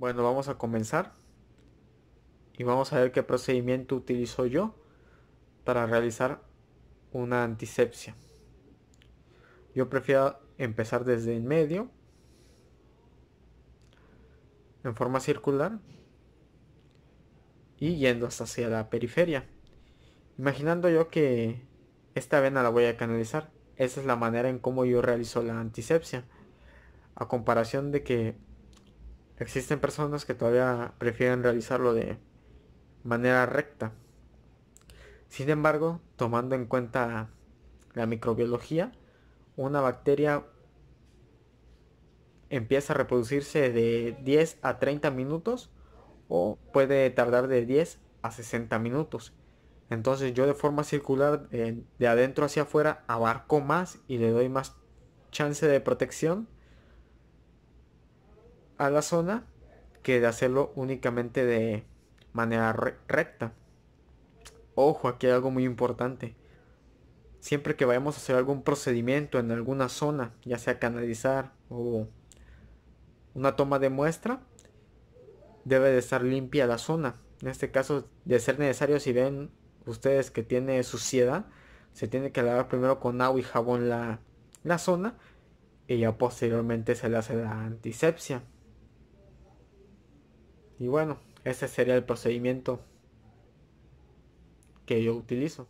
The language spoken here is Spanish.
Bueno, vamos a comenzar. Y vamos a ver qué procedimiento utilizo yo para realizar una antisepsia. Yo prefiero empezar desde en medio. En forma circular. Y yendo hasta hacia la periferia. Imaginando yo que esta vena la voy a canalizar. Esa es la manera en cómo yo realizo la antisepsia. A comparación de que Existen personas que todavía prefieren realizarlo de manera recta. Sin embargo, tomando en cuenta la microbiología, una bacteria empieza a reproducirse de 10 a 30 minutos o puede tardar de 10 a 60 minutos. Entonces yo de forma circular eh, de, adentro hacia afuera abarco más y le doy más chance de protección la zona que de hacerlo únicamente de manera recta. Ojo, aquí hay algo muy importante. Siempre que vayamos a hacer algún procedimiento en alguna zona, ya sea canalizar o una toma de muestra, debe de estar limpia la zona. En este caso, de ser necesario, si ven ustedes que tiene suciedad, se tiene que lavar primero con agua y jabón la, la zona y ya posteriormente se le hace la antisepsia. Y bueno, ese sería el procedimiento que yo utilizo.